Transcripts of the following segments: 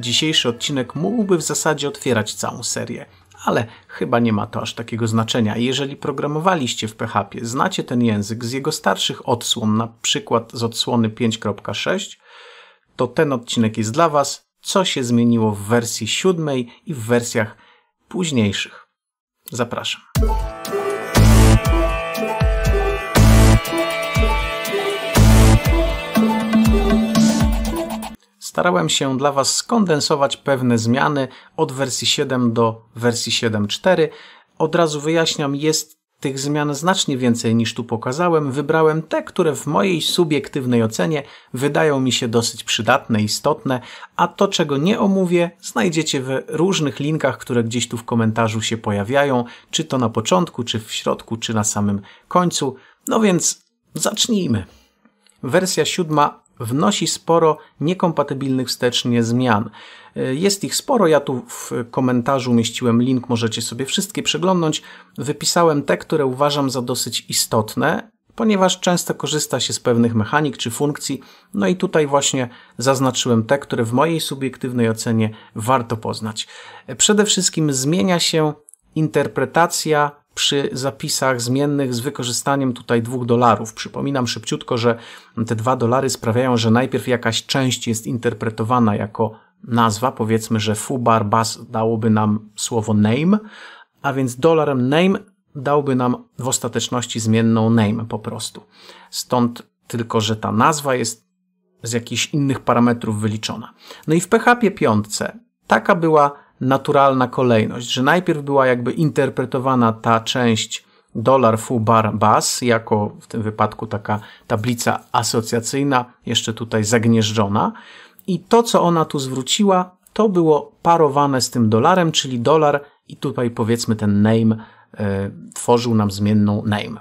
dzisiejszy odcinek mógłby w zasadzie otwierać całą serię, ale chyba nie ma to aż takiego znaczenia. Jeżeli programowaliście w PHP, znacie ten język z jego starszych odsłon, na przykład z odsłony 5.6, to ten odcinek jest dla Was, co się zmieniło w wersji 7 i w wersjach późniejszych. Zapraszam. starałem się dla Was skondensować pewne zmiany od wersji 7 do wersji 7.4. Od razu wyjaśniam, jest tych zmian znacznie więcej niż tu pokazałem. Wybrałem te, które w mojej subiektywnej ocenie wydają mi się dosyć przydatne, istotne, a to, czego nie omówię, znajdziecie w różnych linkach, które gdzieś tu w komentarzu się pojawiają, czy to na początku, czy w środku, czy na samym końcu. No więc zacznijmy. Wersja siódma wnosi sporo niekompatybilnych wstecznie zmian. E, jest ich sporo, ja tu w komentarzu umieściłem link, możecie sobie wszystkie przeglądnąć. Wypisałem te, które uważam za dosyć istotne, ponieważ często korzysta się z pewnych mechanik czy funkcji, no i tutaj właśnie zaznaczyłem te, które w mojej subiektywnej ocenie warto poznać. E, przede wszystkim zmienia się interpretacja przy zapisach zmiennych z wykorzystaniem tutaj dwóch dolarów. Przypominam szybciutko, że te dwa dolary sprawiają, że najpierw jakaś część jest interpretowana jako nazwa. Powiedzmy, że fubar bas dałoby nam słowo name, a więc dolarem name dałby nam w ostateczności zmienną name po prostu. Stąd tylko, że ta nazwa jest z jakichś innych parametrów wyliczona. No i w PHP 5 taka była naturalna kolejność, że najpierw była jakby interpretowana ta część dolar fu bar bas jako w tym wypadku taka tablica asocjacyjna, jeszcze tutaj zagnieżdżona i to co ona tu zwróciła to było parowane z tym dolarem, czyli dolar i tutaj powiedzmy ten name y, tworzył nam zmienną name.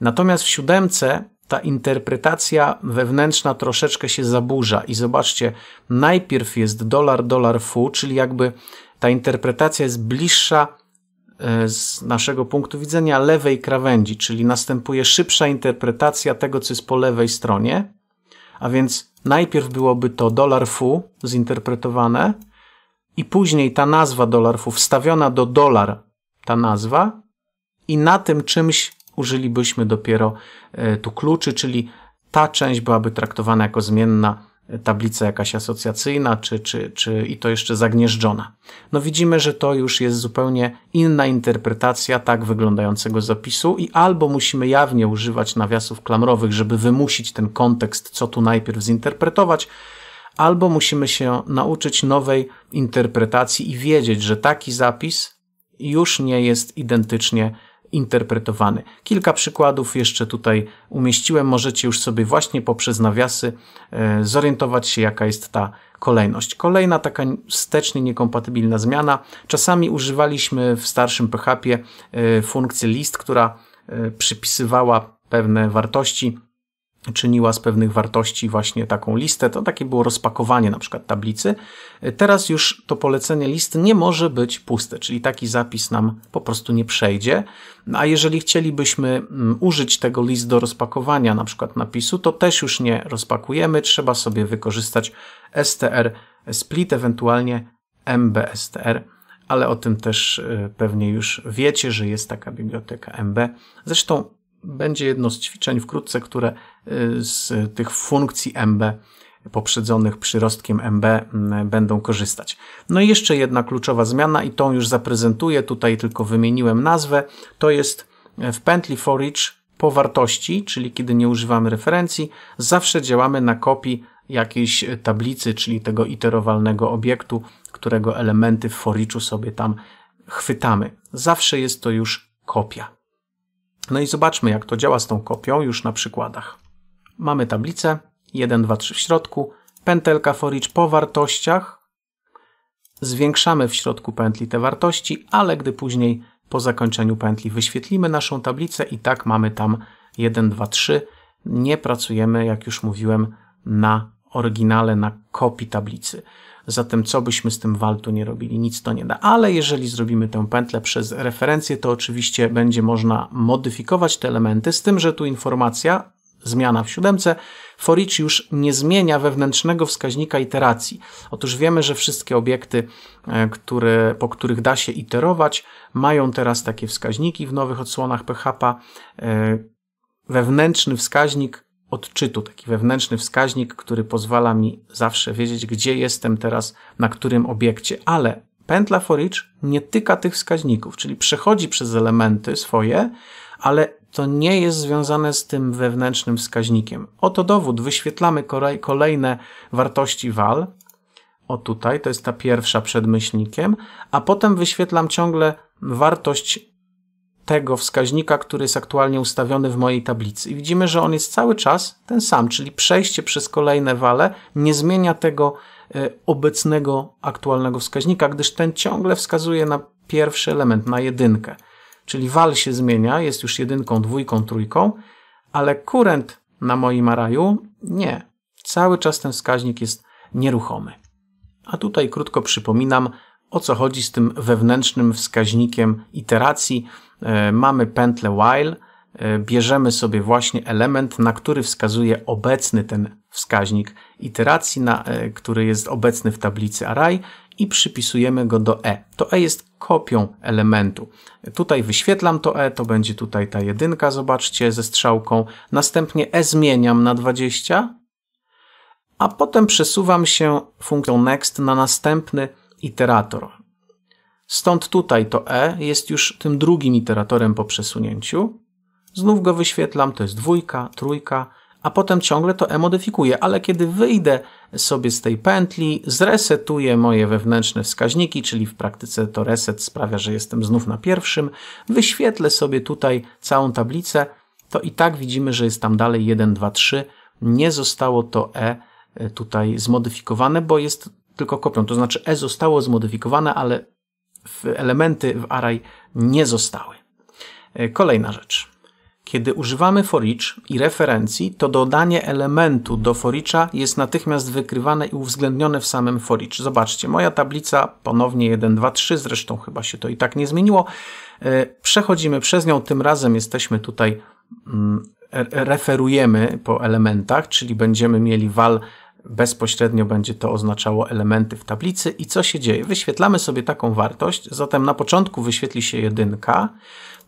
Natomiast w siódemce ta interpretacja wewnętrzna troszeczkę się zaburza i zobaczcie, najpierw jest dolar, dolar fu, czyli jakby ta interpretacja jest bliższa e, z naszego punktu widzenia lewej krawędzi, czyli następuje szybsza interpretacja tego, co jest po lewej stronie, a więc najpierw byłoby to dolar fu zinterpretowane i później ta nazwa dolar fu wstawiona do dolar ta nazwa i na tym czymś użylibyśmy dopiero e, tu kluczy, czyli ta część byłaby traktowana jako zmienna tablica jakaś asocjacyjna, czy, czy, czy i to jeszcze zagnieżdżona. No widzimy, że to już jest zupełnie inna interpretacja tak wyglądającego zapisu i albo musimy jawnie używać nawiasów klamrowych, żeby wymusić ten kontekst, co tu najpierw zinterpretować, albo musimy się nauczyć nowej interpretacji i wiedzieć, że taki zapis już nie jest identycznie interpretowany. Kilka przykładów jeszcze tutaj umieściłem. Możecie już sobie właśnie poprzez nawiasy e, zorientować się, jaka jest ta kolejność. Kolejna taka wstecznie niekompatybilna zmiana. Czasami używaliśmy w starszym PHP e, funkcji list, która e, przypisywała pewne wartości czyniła z pewnych wartości właśnie taką listę. To takie było rozpakowanie na przykład tablicy. Teraz już to polecenie list nie może być puste, czyli taki zapis nam po prostu nie przejdzie. A jeżeli chcielibyśmy mm, użyć tego list do rozpakowania na przykład napisu, to też już nie rozpakujemy. Trzeba sobie wykorzystać str split, ewentualnie mbstr ale o tym też y, pewnie już wiecie, że jest taka biblioteka MB. Zresztą będzie jedno z ćwiczeń wkrótce, które y, z tych funkcji MB poprzedzonych przyrostkiem MB mm, będą korzystać. No i jeszcze jedna kluczowa zmiana i tą już zaprezentuję, tutaj tylko wymieniłem nazwę, to jest e, w pętli forage po wartości, czyli kiedy nie używamy referencji, zawsze działamy na kopii jakiejś tablicy, czyli tego iterowalnego obiektu, którego elementy w foriczu sobie tam chwytamy. Zawsze jest to już kopia. No i zobaczmy, jak to działa z tą kopią już na przykładach. Mamy tablicę, 1, 2, 3 w środku, pętelka for each po wartościach. Zwiększamy w środku pętli te wartości, ale gdy później po zakończeniu pętli wyświetlimy naszą tablicę i tak mamy tam 1, 2, 3. Nie pracujemy, jak już mówiłem, na oryginale, na kopii tablicy. Zatem co byśmy z tym waltu nie robili, nic to nie da. Ale jeżeli zrobimy tę pętlę przez referencję, to oczywiście będzie można modyfikować te elementy, z tym, że tu informacja, zmiana w siódemce, for już nie zmienia wewnętrznego wskaźnika iteracji. Otóż wiemy, że wszystkie obiekty, e, które, po których da się iterować, mają teraz takie wskaźniki w nowych odsłonach PHP. E, wewnętrzny wskaźnik odczytu, taki wewnętrzny wskaźnik, który pozwala mi zawsze wiedzieć, gdzie jestem teraz, na którym obiekcie, ale pętla for each nie tyka tych wskaźników, czyli przechodzi przez elementy swoje, ale to nie jest związane z tym wewnętrznym wskaźnikiem. Oto dowód, wyświetlamy kolejne wartości wal, o tutaj, to jest ta pierwsza przed myślnikiem, a potem wyświetlam ciągle wartość tego wskaźnika, który jest aktualnie ustawiony w mojej tablicy. I widzimy, że on jest cały czas ten sam, czyli przejście przez kolejne wale nie zmienia tego e, obecnego aktualnego wskaźnika, gdyż ten ciągle wskazuje na pierwszy element, na jedynkę. Czyli wal się zmienia, jest już jedynką, dwójką, trójką, ale kurent na moim araju nie. Cały czas ten wskaźnik jest nieruchomy. A tutaj krótko przypominam, o co chodzi z tym wewnętrznym wskaźnikiem iteracji. E, mamy pętlę while, e, bierzemy sobie właśnie element, na który wskazuje obecny ten wskaźnik iteracji, na, e, który jest obecny w tablicy array i przypisujemy go do e. To e jest kopią elementu. Tutaj wyświetlam to e, to będzie tutaj ta jedynka, zobaczcie, ze strzałką. Następnie e zmieniam na 20, a potem przesuwam się funkcją next na następny iterator. Stąd tutaj to E jest już tym drugim iteratorem po przesunięciu. Znów go wyświetlam, to jest dwójka, trójka, a potem ciągle to E modyfikuję, ale kiedy wyjdę sobie z tej pętli, zresetuję moje wewnętrzne wskaźniki, czyli w praktyce to reset sprawia, że jestem znów na pierwszym, wyświetlę sobie tutaj całą tablicę, to i tak widzimy, że jest tam dalej 1, 2, 3. Nie zostało to e, e tutaj zmodyfikowane, bo jest tylko kopią, to znaczy E zostało zmodyfikowane, ale elementy w array nie zostały. E, kolejna rzecz. Kiedy używamy for i referencji, to dodanie elementu do for jest natychmiast wykrywane i uwzględnione w samym for Zobaczcie, moja tablica, ponownie 1, 2, 3, zresztą chyba się to i tak nie zmieniło. E, przechodzimy przez nią, tym razem jesteśmy tutaj, mm, e, referujemy po elementach, czyli będziemy mieli val bezpośrednio będzie to oznaczało elementy w tablicy i co się dzieje? Wyświetlamy sobie taką wartość, zatem na początku wyświetli się jedynka,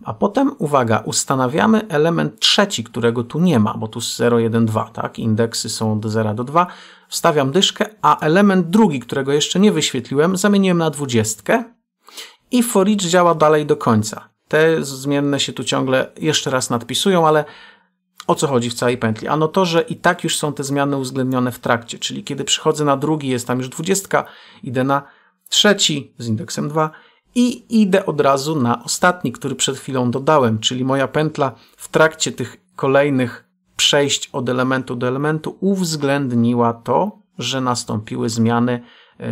a potem, uwaga, ustanawiamy element trzeci, którego tu nie ma, bo tu 0, 1, 2, tak? Indeksy są od 0 do 2. Wstawiam dyszkę, a element drugi, którego jeszcze nie wyświetliłem, zamieniłem na dwudziestkę i for each działa dalej do końca. Te zmienne się tu ciągle jeszcze raz nadpisują, ale o co chodzi w całej pętli? Ano to, że i tak już są te zmiany uwzględnione w trakcie, czyli kiedy przychodzę na drugi, jest tam już 20, idę na trzeci z indeksem 2 i idę od razu na ostatni, który przed chwilą dodałem, czyli moja pętla w trakcie tych kolejnych przejść od elementu do elementu uwzględniła to, że nastąpiły zmiany e,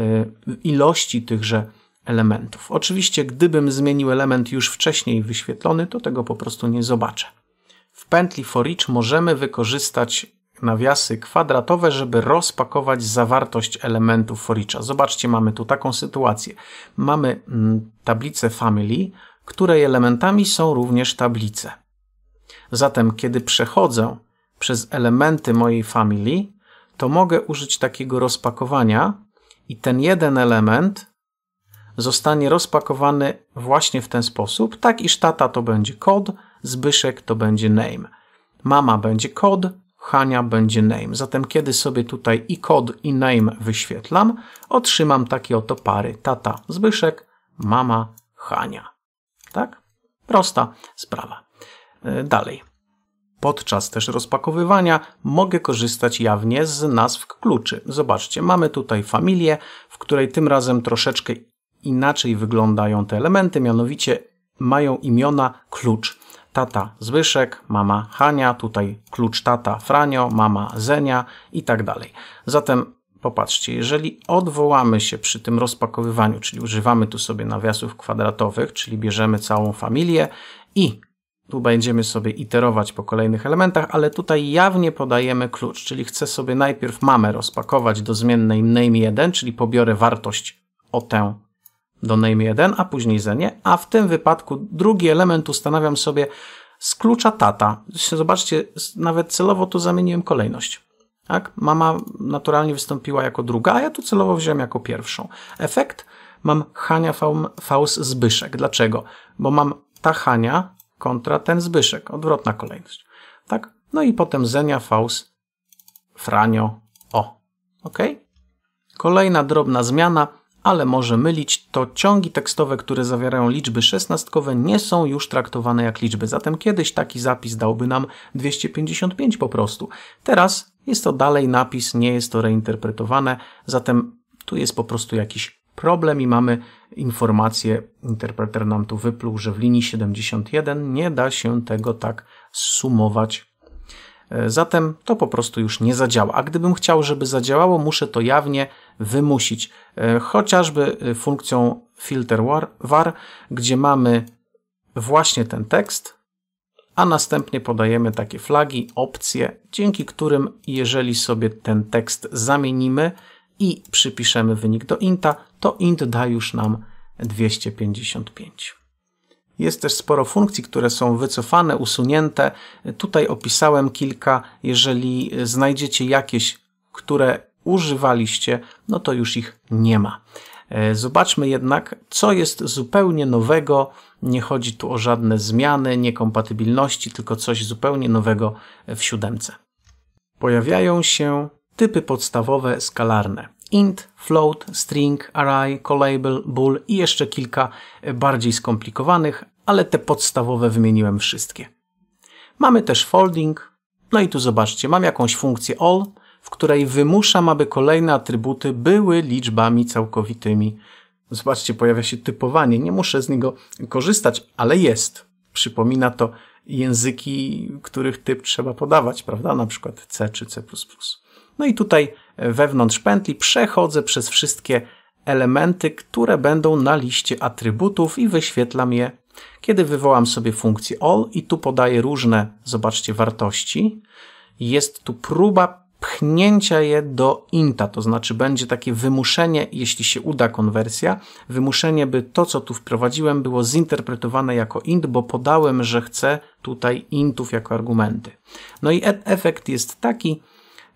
ilości tychże elementów. Oczywiście, gdybym zmienił element już wcześniej wyświetlony, to tego po prostu nie zobaczę pętli for each możemy wykorzystać nawiasy kwadratowe, żeby rozpakować zawartość elementów for eacha. Zobaczcie, mamy tu taką sytuację. Mamy mm, tablicę family, której elementami są również tablice. Zatem, kiedy przechodzę przez elementy mojej family, to mogę użyć takiego rozpakowania i ten jeden element zostanie rozpakowany właśnie w ten sposób, tak iż tata to będzie kod, Zbyszek to będzie name. Mama będzie kod, Hania będzie name. Zatem kiedy sobie tutaj i kod i name wyświetlam, otrzymam takie oto pary. Tata Zbyszek, mama Hania. Tak? Prosta sprawa. E, dalej. Podczas też rozpakowywania mogę korzystać jawnie z nazw kluczy. Zobaczcie, mamy tutaj familię, w której tym razem troszeczkę inaczej wyglądają te elementy, mianowicie mają imiona klucz tata Zbyszek, mama Hania, tutaj klucz tata Franio, mama Zenia i tak dalej. Zatem popatrzcie, jeżeli odwołamy się przy tym rozpakowywaniu, czyli używamy tu sobie nawiasów kwadratowych, czyli bierzemy całą familię i tu będziemy sobie iterować po kolejnych elementach, ale tutaj jawnie podajemy klucz, czyli chcę sobie najpierw mamę rozpakować do zmiennej name1, czyli pobiorę wartość o tę do name 1, a później zenie, a w tym wypadku drugi element ustanawiam sobie z klucza tata. Zobaczcie, nawet celowo tu zamieniłem kolejność. Tak? Mama naturalnie wystąpiła jako druga, a ja tu celowo wziąłem jako pierwszą. Efekt mam Hania Faust Zbyszek. Dlaczego? Bo mam ta Hania kontra ten Zbyszek. Odwrotna kolejność. Tak? No i potem Zenia Faust Franio O. Ok? Kolejna drobna zmiana ale może mylić, to ciągi tekstowe, które zawierają liczby szesnastkowe nie są już traktowane jak liczby, zatem kiedyś taki zapis dałby nam 255 po prostu. Teraz jest to dalej napis, nie jest to reinterpretowane, zatem tu jest po prostu jakiś problem i mamy informację, interpreter nam tu wypluł, że w linii 71 nie da się tego tak sumować E, zatem to po prostu już nie zadziała. A gdybym chciał, żeby zadziałało, muszę to jawnie wymusić. E, chociażby e, funkcją filter var, gdzie mamy właśnie ten tekst, a następnie podajemy takie flagi, opcje, dzięki którym jeżeli sobie ten tekst zamienimy i przypiszemy wynik do inta, to int da już nam 255. Jest też sporo funkcji, które są wycofane, usunięte. Tutaj opisałem kilka. Jeżeli znajdziecie jakieś, które używaliście, no to już ich nie ma. E, zobaczmy jednak, co jest zupełnie nowego. Nie chodzi tu o żadne zmiany, niekompatybilności, tylko coś zupełnie nowego w siódemce. Pojawiają się typy podstawowe skalarne. Int, float, string, array, callable, bool i jeszcze kilka bardziej skomplikowanych, ale te podstawowe wymieniłem wszystkie. Mamy też folding, no i tu zobaczcie, mam jakąś funkcję all, w której wymuszam, aby kolejne atrybuty były liczbami całkowitymi. Zobaczcie, pojawia się typowanie, nie muszę z niego korzystać, ale jest. Przypomina to języki, których typ trzeba podawać, prawda? Na przykład C czy C++. No i tutaj e, wewnątrz pętli przechodzę przez wszystkie elementy, które będą na liście atrybutów i wyświetlam je kiedy wywołam sobie funkcję all i tu podaję różne, zobaczcie, wartości, jest tu próba pchnięcia je do inta, to znaczy będzie takie wymuszenie, jeśli się uda konwersja, wymuszenie, by to, co tu wprowadziłem, było zinterpretowane jako int, bo podałem, że chcę tutaj intów jako argumenty. No i e- efekt jest taki,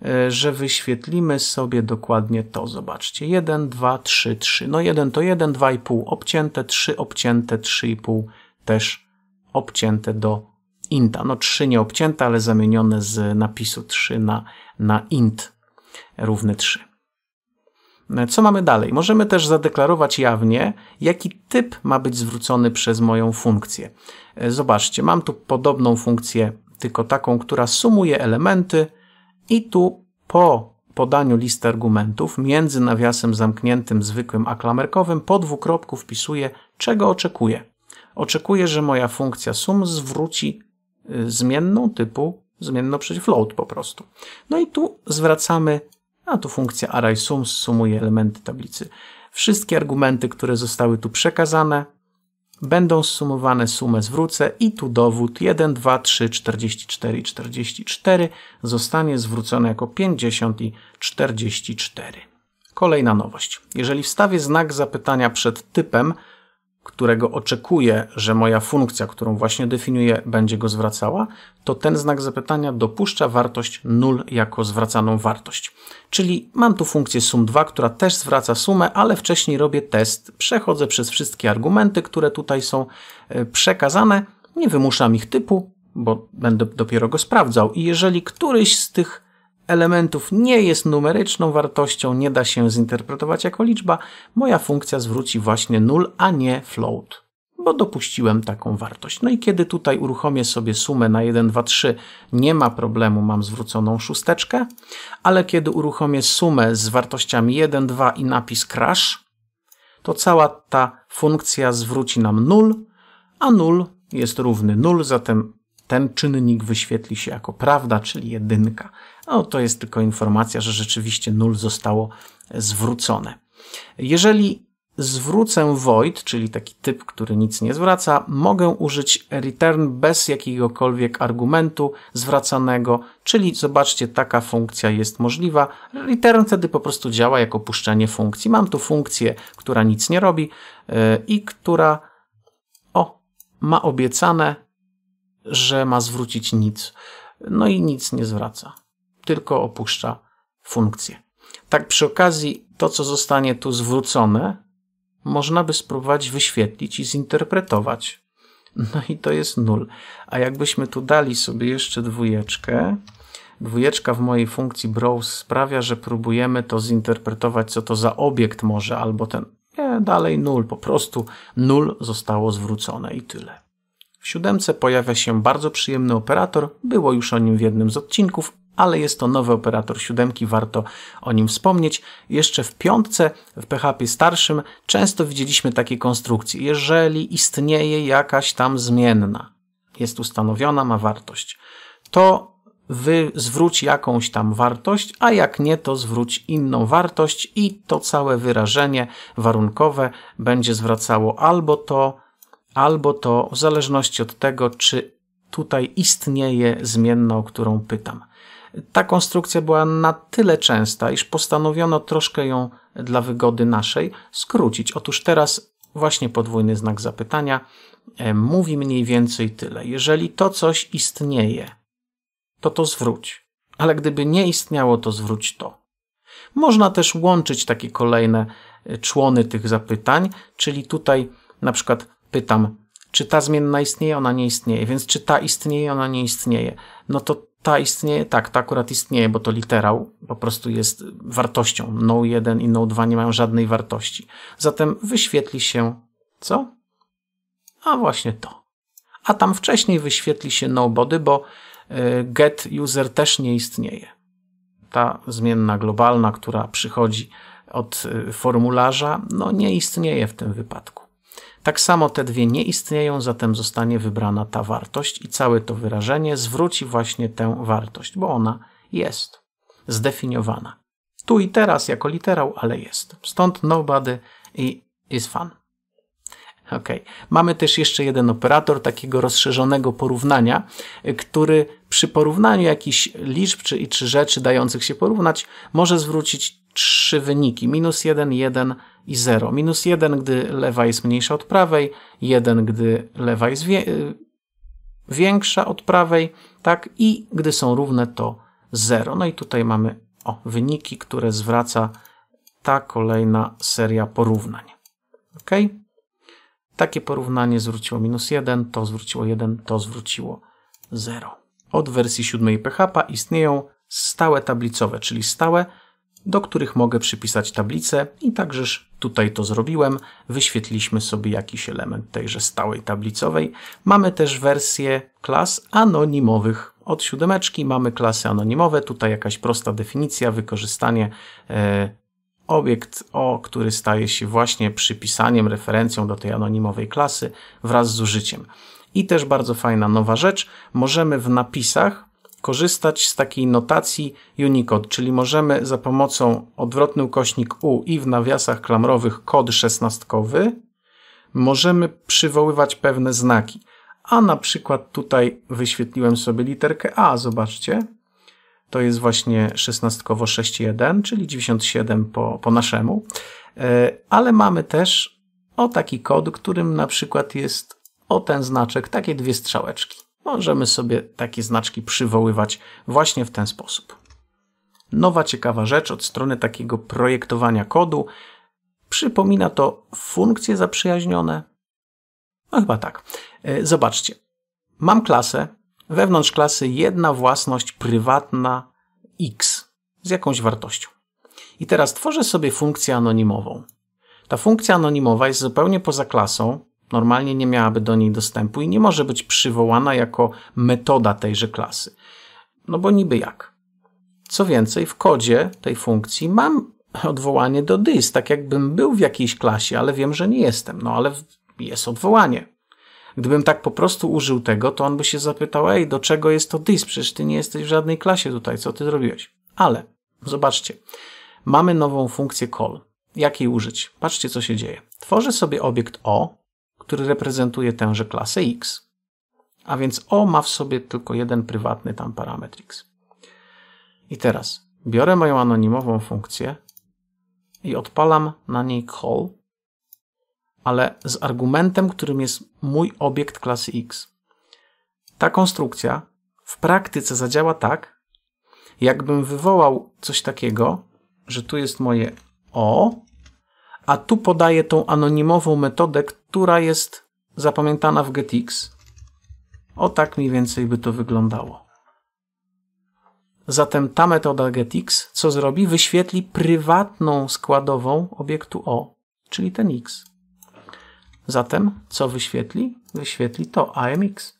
E, że wyświetlimy sobie dokładnie to. Zobaczcie, 1, 2, 3, 3. No 1 to 1, 2,5 obcięte, 3 obcięte, 3,5 też obcięte do inta. No 3 nie obcięte, ale zamienione z napisu 3 na, na int równy 3. E, co mamy dalej? Możemy też zadeklarować jawnie, jaki typ ma być zwrócony przez moją funkcję. E, zobaczcie, mam tu podobną funkcję, tylko taką, która sumuje elementy, i tu po podaniu listy argumentów między nawiasem zamkniętym zwykłym a klamerkowym po dwukropku wpisuję czego oczekuję. Oczekuję, że moja funkcja sum zwróci y, zmienną typu zmienną przeciw float po prostu. No i tu zwracamy, a tu funkcja array_sum sumuje elementy tablicy. Wszystkie argumenty, które zostały tu przekazane, będą sumowane sumę zwrócę i tu dowód 1, 2, 3, 44 i 44 zostanie zwrócone jako 50 i 44. Kolejna nowość. Jeżeli wstawię znak zapytania przed typem, którego oczekuję, że moja funkcja, którą właśnie definiuję, będzie go zwracała, to ten znak zapytania dopuszcza wartość 0 jako zwracaną wartość. Czyli mam tu funkcję sum2, która też zwraca sumę, ale wcześniej robię test, przechodzę przez wszystkie argumenty, które tutaj są e, przekazane, nie wymuszam ich typu, bo będę dopiero go sprawdzał i jeżeli któryś z tych elementów nie jest numeryczną wartością, nie da się zinterpretować jako liczba, moja funkcja zwróci właśnie null, a nie float, bo dopuściłem taką wartość. No i kiedy tutaj uruchomię sobie sumę na 1, 2, 3, nie ma problemu, mam zwróconą szósteczkę, ale kiedy uruchomię sumę z wartościami 1, 2 i napis crash, to cała ta funkcja zwróci nam 0, a 0 jest równy 0, zatem ten czynnik wyświetli się jako prawda, czyli jedynka. No, to jest tylko informacja, że rzeczywiście nul zostało zwrócone. Jeżeli zwrócę void, czyli taki typ, który nic nie zwraca, mogę użyć return bez jakiegokolwiek argumentu zwracanego, czyli zobaczcie, taka funkcja jest możliwa. Return wtedy po prostu działa jako puszczenie funkcji. Mam tu funkcję, która nic nie robi y, i która o, ma obiecane że ma zwrócić nic. No i nic nie zwraca, tylko opuszcza funkcję. Tak przy okazji to, co zostanie tu zwrócone, można by spróbować wyświetlić i zinterpretować. No i to jest nul. A jakbyśmy tu dali sobie jeszcze dwójeczkę, dwójeczka w mojej funkcji browse sprawia, że próbujemy to zinterpretować, co to za obiekt może, albo ten, nie, dalej nul, po prostu nul zostało zwrócone i tyle. W siódemce pojawia się bardzo przyjemny operator, było już o nim w jednym z odcinków, ale jest to nowy operator siódemki, warto o nim wspomnieć. Jeszcze w piątce, w PHP starszym, często widzieliśmy takie konstrukcje. Jeżeli istnieje jakaś tam zmienna, jest ustanowiona, ma wartość, to wy zwróć jakąś tam wartość, a jak nie, to zwróć inną wartość i to całe wyrażenie warunkowe będzie zwracało albo to, albo to w zależności od tego, czy tutaj istnieje zmienna, o którą pytam. Ta konstrukcja była na tyle częsta, iż postanowiono troszkę ją dla wygody naszej skrócić. Otóż teraz właśnie podwójny znak zapytania e, mówi mniej więcej tyle. Jeżeli to coś istnieje, to to zwróć. Ale gdyby nie istniało, to zwróć to. Można też łączyć takie kolejne e, człony tych zapytań, czyli tutaj na przykład pytam, czy ta zmienna istnieje, ona nie istnieje, więc czy ta istnieje, ona nie istnieje. No to ta istnieje, tak, ta akurat istnieje, bo to literał po prostu jest wartością. No 1 i no 2 nie mają żadnej wartości. Zatem wyświetli się co? A właśnie to. A tam wcześniej wyświetli się nobody, bo e, get user też nie istnieje. Ta zmienna globalna, która przychodzi od e, formularza, no nie istnieje w tym wypadku. Tak samo te dwie nie istnieją, zatem zostanie wybrana ta wartość i całe to wyrażenie zwróci właśnie tę wartość, bo ona jest zdefiniowana. Tu i teraz jako literał, ale jest. Stąd nobody i is fun. Ok. Mamy też jeszcze jeden operator takiego rozszerzonego porównania, który przy porównaniu jakichś liczb czy, czy rzeczy dających się porównać może zwrócić trzy wyniki. Minus 1, 1, i 0. Minus 1, gdy lewa jest mniejsza od prawej, 1, gdy lewa jest wie y, większa od prawej, tak? I gdy są równe, to 0. No i tutaj mamy o, wyniki, które zwraca ta kolejna seria porównań. Ok? Takie porównanie zwróciło minus 1, to zwróciło 1, to zwróciło 0. Od wersji 7 PHP istnieją stałe tablicowe, czyli stałe do których mogę przypisać tablicę i takżeż tutaj to zrobiłem. Wyświetliliśmy sobie jakiś element tejże stałej tablicowej. Mamy też wersję klas anonimowych. Od siódemeczki mamy klasy anonimowe. Tutaj jakaś prosta definicja, wykorzystanie e, obiekt O, który staje się właśnie przypisaniem, referencją do tej anonimowej klasy wraz z użyciem. I też bardzo fajna nowa rzecz, możemy w napisach korzystać z takiej notacji Unicode, czyli możemy za pomocą odwrotny ukośnik U i w nawiasach klamrowych kod szesnastkowy możemy przywoływać pewne znaki. A na przykład tutaj wyświetliłem sobie literkę A, zobaczcie. To jest właśnie szesnastkowo 61, czyli 97 po, po naszemu. E, ale mamy też o taki kod, którym na przykład jest o ten znaczek, takie dwie strzałeczki. Możemy sobie takie znaczki przywoływać właśnie w ten sposób. Nowa ciekawa rzecz od strony takiego projektowania kodu. Przypomina to funkcje zaprzyjaźnione. No chyba tak. E, zobaczcie. Mam klasę. Wewnątrz klasy jedna własność prywatna x z jakąś wartością. I teraz tworzę sobie funkcję anonimową. Ta funkcja anonimowa jest zupełnie poza klasą, Normalnie nie miałaby do niej dostępu i nie może być przywołana jako metoda tejże klasy. No bo niby jak. Co więcej, w kodzie tej funkcji mam odwołanie do dys, tak jakbym był w jakiejś klasie, ale wiem, że nie jestem. No ale jest odwołanie. Gdybym tak po prostu użył tego, to on by się zapytał: Ej, do czego jest to dys? Przecież ty nie jesteś w żadnej klasie tutaj, co ty zrobiłeś? Ale zobaczcie, mamy nową funkcję call. Jak jej użyć? Patrzcie, co się dzieje. Tworzę sobie obiekt O, który reprezentuje tęże klasę X. A więc O ma w sobie tylko jeden prywatny tam parametr X. I teraz biorę moją anonimową funkcję i odpalam na niej call, ale z argumentem, którym jest mój obiekt klasy X. Ta konstrukcja w praktyce zadziała tak, jakbym wywołał coś takiego, że tu jest moje O a tu podaję tą anonimową metodę, która jest zapamiętana w getx. O tak mniej więcej by to wyglądało. Zatem ta metoda getx co zrobi? Wyświetli prywatną składową obiektu O, czyli ten x. Zatem co wyświetli? Wyświetli to amx.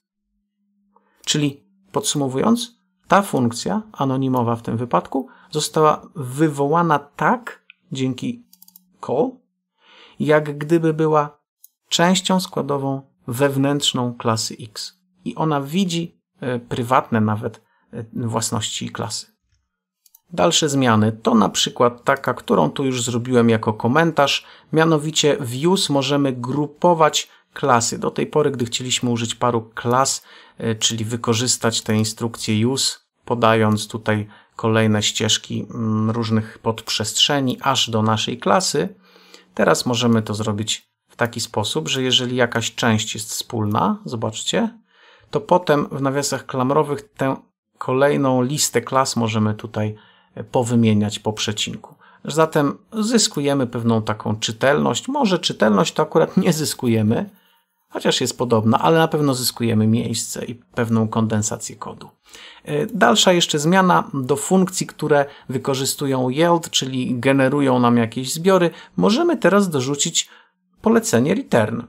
Czyli podsumowując, ta funkcja, anonimowa w tym wypadku, została wywołana tak, dzięki coal, jak gdyby była częścią składową wewnętrzną klasy X. I ona widzi e, prywatne nawet e, własności klasy. Dalsze zmiany to na przykład taka, którą tu już zrobiłem jako komentarz, mianowicie views możemy grupować klasy. Do tej pory, gdy chcieliśmy użyć paru klas, e, czyli wykorzystać tę instrukcję use, podając tutaj kolejne ścieżki mm, różnych podprzestrzeni aż do naszej klasy. Teraz możemy to zrobić w taki sposób, że jeżeli jakaś część jest wspólna, zobaczcie, to potem w nawiasach klamrowych tę kolejną listę klas możemy tutaj e, powymieniać po przecinku. Zatem zyskujemy pewną taką czytelność. Może czytelność to akurat nie zyskujemy, chociaż jest podobna, ale na pewno zyskujemy miejsce i pewną kondensację kodu. E, dalsza jeszcze zmiana do funkcji, które wykorzystują yield, czyli generują nam jakieś zbiory, możemy teraz dorzucić polecenie return.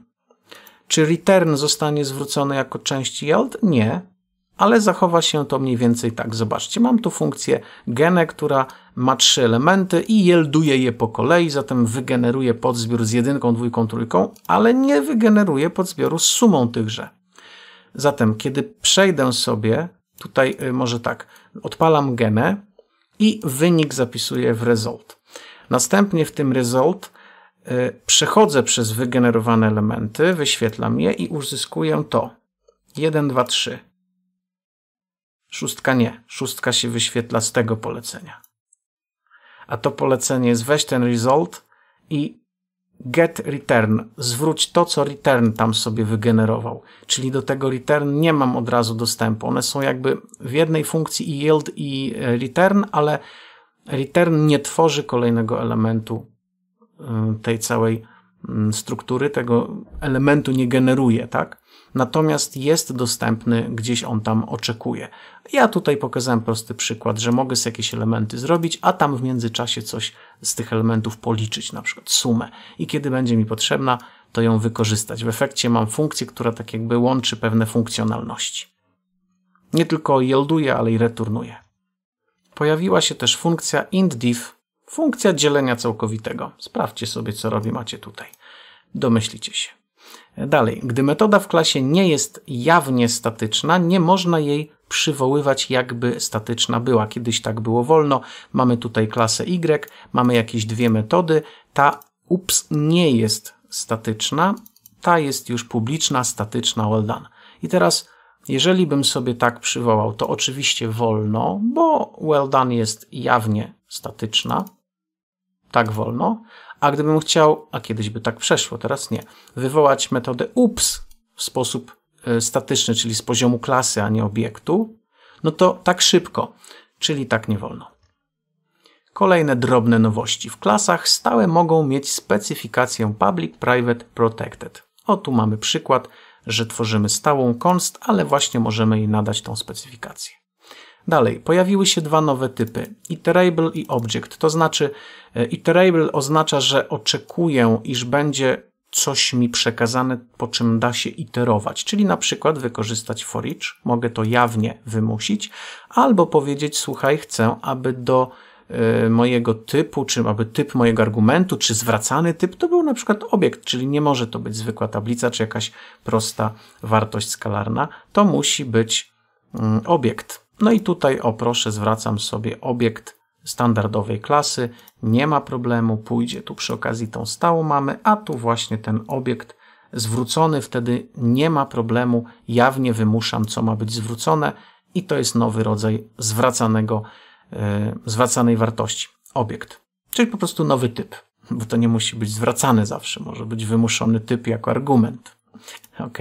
Czy return zostanie zwrócony jako część yield? Nie ale zachowa się to mniej więcej tak. Zobaczcie, mam tu funkcję gene, która ma trzy elementy i jelduje je po kolei, zatem wygeneruje podzbiór z jedynką, dwójką, trójką, ale nie wygeneruje podzbioru z sumą tychże. Zatem, kiedy przejdę sobie, tutaj y, może tak, odpalam genę i wynik zapisuję w result. Następnie w tym result y, przechodzę przez wygenerowane elementy, wyświetlam je i uzyskuję to. 1, 2, 3. Szóstka nie. Szóstka się wyświetla z tego polecenia. A to polecenie jest weź ten result i get return. Zwróć to, co return tam sobie wygenerował. Czyli do tego return nie mam od razu dostępu. One są jakby w jednej funkcji i yield i e, return, ale return nie tworzy kolejnego elementu e, tej całej Mm, struktury, tego elementu nie generuje, tak? Natomiast jest dostępny, gdzieś on tam oczekuje. Ja tutaj pokazałem prosty przykład, że mogę sobie jakieś elementy zrobić, a tam w międzyczasie coś z tych elementów policzyć, na przykład sumę. I kiedy będzie mi potrzebna, to ją wykorzystać. W efekcie mam funkcję, która tak jakby łączy pewne funkcjonalności. Nie tylko yielduje, ale i returnuje. Pojawiła się też funkcja intdiff, Funkcja dzielenia całkowitego. Sprawdźcie sobie, co robi macie tutaj. Domyślicie się. Dalej, gdy metoda w klasie nie jest jawnie statyczna, nie można jej przywoływać jakby statyczna była. Kiedyś tak było wolno. Mamy tutaj klasę Y, mamy jakieś dwie metody. Ta ups nie jest statyczna, ta jest już publiczna, statyczna, well done. I teraz, jeżeli bym sobie tak przywołał, to oczywiście wolno, bo well done jest jawnie statyczna, tak wolno, a gdybym chciał, a kiedyś by tak przeszło, teraz nie, wywołać metodę UPS w sposób e, statyczny, czyli z poziomu klasy, a nie obiektu, no to tak szybko, czyli tak nie wolno. Kolejne drobne nowości. W klasach stałe mogą mieć specyfikację Public Private Protected. O, tu mamy przykład, że tworzymy stałą const, ale właśnie możemy jej nadać tą specyfikację. Dalej, pojawiły się dwa nowe typy, iterable i object, to znaczy e, iterable oznacza, że oczekuję, iż będzie coś mi przekazane, po czym da się iterować, czyli na przykład wykorzystać for each, mogę to jawnie wymusić, albo powiedzieć, słuchaj, chcę, aby do e, mojego typu, czy aby typ mojego argumentu, czy zwracany typ, to był na przykład obiekt, czyli nie może to być zwykła tablica, czy jakaś prosta wartość skalarna, to musi być mm, obiekt. No i tutaj, o proszę, zwracam sobie obiekt standardowej klasy. Nie ma problemu, pójdzie tu przy okazji tą stałą mamy, a tu właśnie ten obiekt zwrócony. Wtedy nie ma problemu, jawnie wymuszam, co ma być zwrócone i to jest nowy rodzaj zwracanego, yy, zwracanej wartości. Obiekt, czyli po prostu nowy typ, bo to nie musi być zwracany zawsze, może być wymuszony typ jako argument. Ok,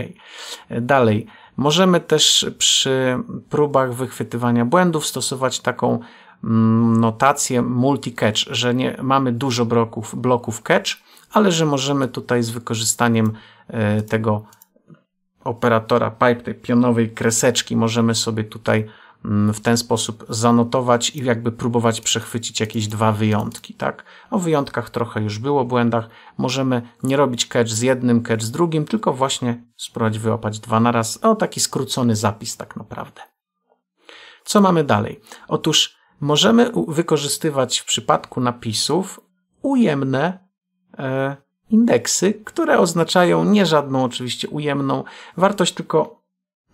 e, dalej. Możemy też przy próbach wychwytywania błędów stosować taką mm, notację multi-catch, że nie mamy dużo bloków, bloków catch, ale że możemy tutaj z wykorzystaniem e, tego operatora pipe, tej pionowej kreseczki, możemy sobie tutaj Mm, w ten sposób zanotować i jakby próbować przechwycić jakieś dwa wyjątki, tak? O wyjątkach trochę już było, błędach. Możemy nie robić catch z jednym, catch z drugim, tylko właśnie spróbować wyłapać dwa naraz. O, taki skrócony zapis tak naprawdę. Co mamy dalej? Otóż możemy wykorzystywać w przypadku napisów ujemne e, indeksy, które oznaczają nie żadną oczywiście ujemną wartość, tylko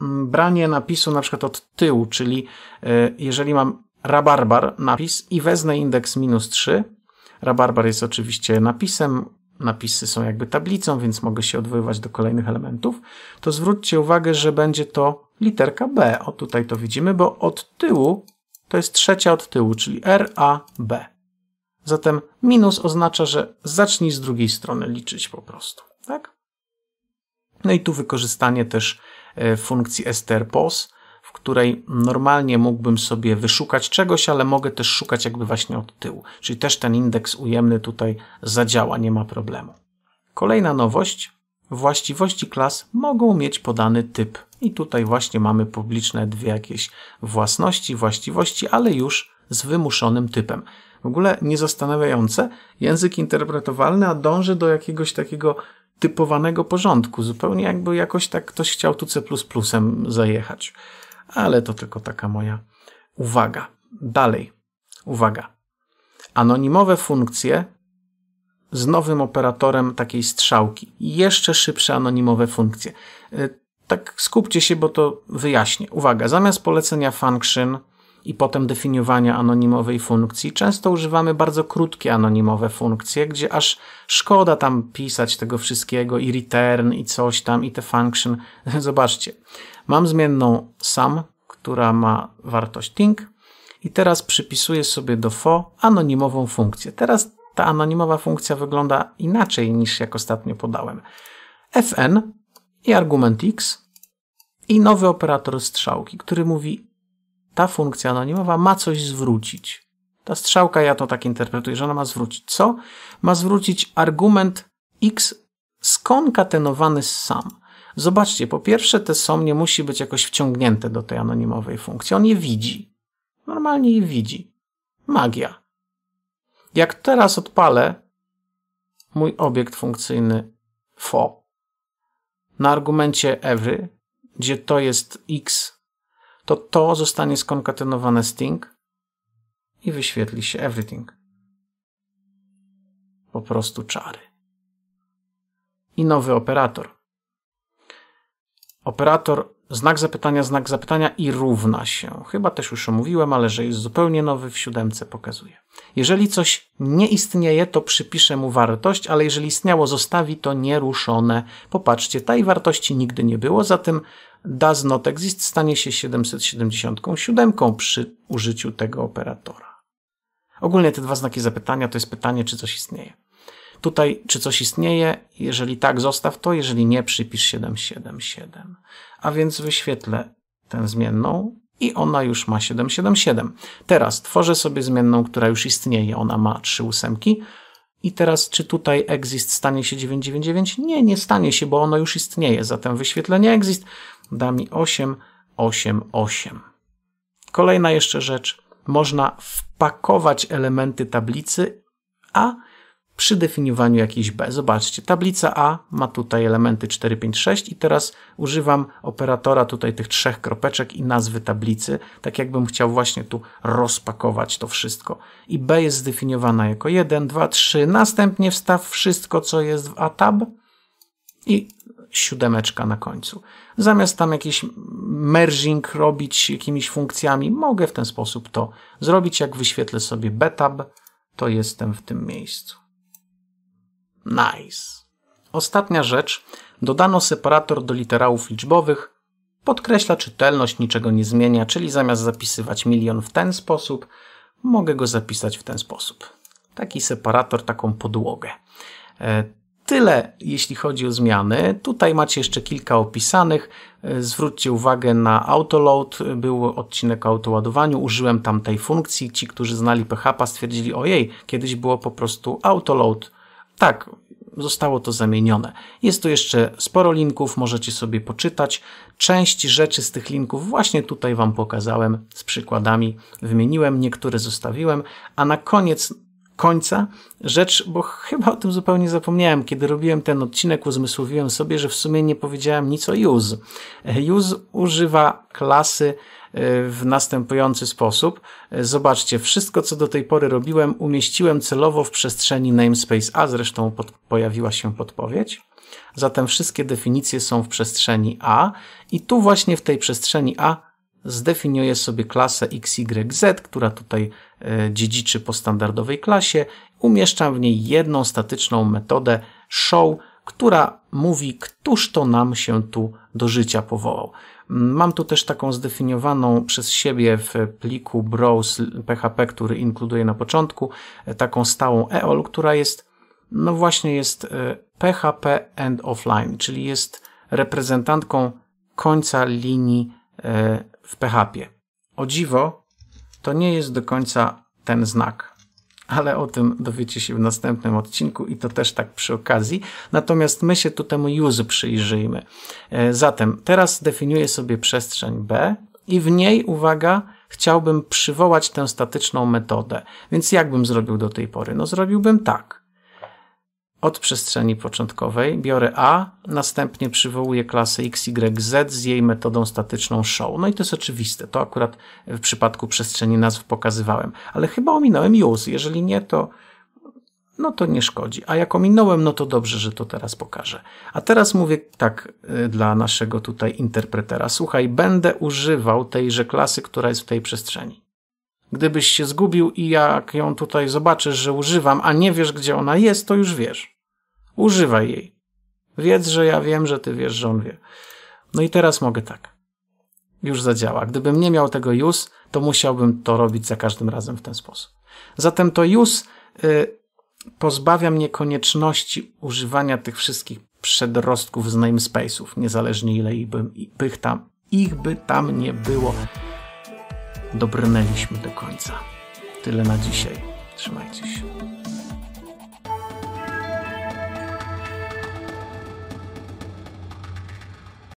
Mm, branie napisu na przykład od tyłu, czyli e, jeżeli mam rabarbar napis i wezmę indeks minus 3, rabarbar jest oczywiście napisem, napisy są jakby tablicą, więc mogę się odwoływać do kolejnych elementów, to zwróćcie uwagę, że będzie to literka B. O tutaj to widzimy, bo od tyłu to jest trzecia od tyłu, czyli R, A, B. Zatem minus oznacza, że zacznij z drugiej strony liczyć po prostu. Tak? No i tu wykorzystanie też E, funkcji strpos, w której normalnie mógłbym sobie wyszukać czegoś, ale mogę też szukać jakby właśnie od tyłu. Czyli też ten indeks ujemny tutaj zadziała, nie ma problemu. Kolejna nowość. Właściwości klas mogą mieć podany typ. I tutaj właśnie mamy publiczne dwie jakieś własności, właściwości, ale już z wymuszonym typem. W ogóle niezastanawiające, język interpretowalny, a dąży do jakiegoś takiego typowanego porządku, zupełnie jakby jakoś tak ktoś chciał tu C++ zajechać. Ale to tylko taka moja uwaga. Dalej, uwaga. Anonimowe funkcje z nowym operatorem takiej strzałki. Jeszcze szybsze anonimowe funkcje. Y, tak skupcie się, bo to wyjaśnię. Uwaga, zamiast polecenia function i potem definiowania anonimowej funkcji, często używamy bardzo krótkie anonimowe funkcje, gdzie aż szkoda tam pisać tego wszystkiego i return i coś tam i te function. Zobaczcie, mam zmienną sum, która ma wartość ting i teraz przypisuję sobie do fo anonimową funkcję. Teraz ta anonimowa funkcja wygląda inaczej niż jak ostatnio podałem. fn i argument x i nowy operator strzałki, który mówi ta funkcja anonimowa ma coś zwrócić. Ta strzałka, ja to tak interpretuję, że ona ma zwrócić co? Ma zwrócić argument x skonkatenowany z sam. Zobaczcie, po pierwsze, te som nie musi być jakoś wciągnięte do tej anonimowej funkcji. On je widzi. Normalnie je widzi. Magia. Jak teraz odpalę mój obiekt funkcyjny fo na argumencie every, gdzie to jest x to to zostanie skonkatynowane sting i wyświetli się everything. Po prostu czary. I nowy operator. Operator znak zapytania, znak zapytania i równa się. Chyba też już omówiłem, ale że jest zupełnie nowy, w siódemce pokazuje. Jeżeli coś nie istnieje, to przypiszę mu wartość, ale jeżeli istniało, zostawi to nieruszone. Popatrzcie, tej wartości nigdy nie było, zatem does not exist stanie się 777 przy użyciu tego operatora. Ogólnie te dwa znaki zapytania to jest pytanie, czy coś istnieje. Tutaj, czy coś istnieje? Jeżeli tak, zostaw to, jeżeli nie, przypisz 777. A więc wyświetlę tę zmienną i ona już ma 777. Teraz tworzę sobie zmienną, która już istnieje. Ona ma trzy ósemki. I teraz, czy tutaj exist stanie się 999? Nie, nie stanie się, bo ono już istnieje. Zatem wyświetlenie exist 8, 8, 8. Kolejna jeszcze rzecz. Można wpakować elementy tablicy A przy definiowaniu jakiejś B. Zobaczcie, tablica A ma tutaj elementy 4, 5, 6 i teraz używam operatora tutaj tych trzech kropeczek i nazwy tablicy, tak jakbym chciał właśnie tu rozpakować to wszystko. I B jest zdefiniowana jako 1, 2, 3. Następnie wstaw wszystko, co jest w A tab i siódemeczka na końcu. Zamiast tam jakiś merging robić jakimiś funkcjami, mogę w ten sposób to zrobić. Jak wyświetlę sobie betab, to jestem w tym miejscu. Nice. Ostatnia rzecz. Dodano separator do literałów liczbowych. Podkreśla czytelność, niczego nie zmienia, czyli zamiast zapisywać milion w ten sposób, mogę go zapisać w ten sposób. Taki separator, taką podłogę. E, tyle, jeśli chodzi o zmiany. Tutaj macie jeszcze kilka opisanych. E, zwróćcie uwagę na autoload. Był odcinek o autoładowaniu. Użyłem tam tej funkcji. Ci, którzy znali PHP stwierdzili, ojej, kiedyś było po prostu autoload. Tak, zostało to zamienione. Jest tu jeszcze sporo linków, możecie sobie poczytać. Część rzeczy z tych linków właśnie tutaj Wam pokazałem z przykładami, wymieniłem, niektóre zostawiłem, a na koniec końca rzecz, bo chyba o tym zupełnie zapomniałem. Kiedy robiłem ten odcinek, uzmysłowiłem sobie, że w sumie nie powiedziałem nic o use. Use używa klasy e, w następujący sposób. Zobaczcie, wszystko co do tej pory robiłem, umieściłem celowo w przestrzeni namespace A, zresztą pod, pojawiła się podpowiedź. Zatem wszystkie definicje są w przestrzeni A i tu właśnie w tej przestrzeni A zdefiniuję sobie klasę XYZ, która tutaj e, dziedziczy po standardowej klasie. Umieszczam w niej jedną statyczną metodę show, która mówi, któż to nam się tu do życia powołał. Mam tu też taką zdefiniowaną przez siebie w pliku browse PHP, który inkluduję na początku, e, taką stałą eol, która jest, no właśnie jest PHP e, end offline, czyli jest reprezentantką końca linii w PHP. O dziwo, to nie jest do końca ten znak, ale o tym dowiecie się w następnym odcinku i to też tak przy okazji. Natomiast my się tu temu use przyjrzyjmy. E, zatem teraz definiuję sobie przestrzeń B i w niej, uwaga, chciałbym przywołać tę statyczną metodę. Więc jakbym zrobił do tej pory? No zrobiłbym tak od przestrzeni początkowej, biorę A, następnie przywołuję klasę XYZ z jej metodą statyczną show. No i to jest oczywiste, to akurat w przypadku przestrzeni nazw pokazywałem, ale chyba ominąłem use, jeżeli nie to no to nie szkodzi, a jak ominąłem, no to dobrze, że to teraz pokażę. A teraz mówię tak y, dla naszego tutaj interpretera, słuchaj, będę używał tejże klasy, która jest w tej przestrzeni. Gdybyś się zgubił i jak ją tutaj zobaczysz, że używam, a nie wiesz, gdzie ona jest, to już wiesz. Używaj jej. Wiedz, że ja wiem, że ty wiesz, że on wie. No i teraz mogę tak. Już zadziała. Gdybym nie miał tego use, to musiałbym to robić za każdym razem w ten sposób. Zatem to use y, pozbawia mnie konieczności używania tych wszystkich przedrostków z namespace'ów, niezależnie ile ich, bym, ich, tam, ich by tam nie było dobrnęliśmy do końca. Tyle na dzisiaj. Trzymajcie się.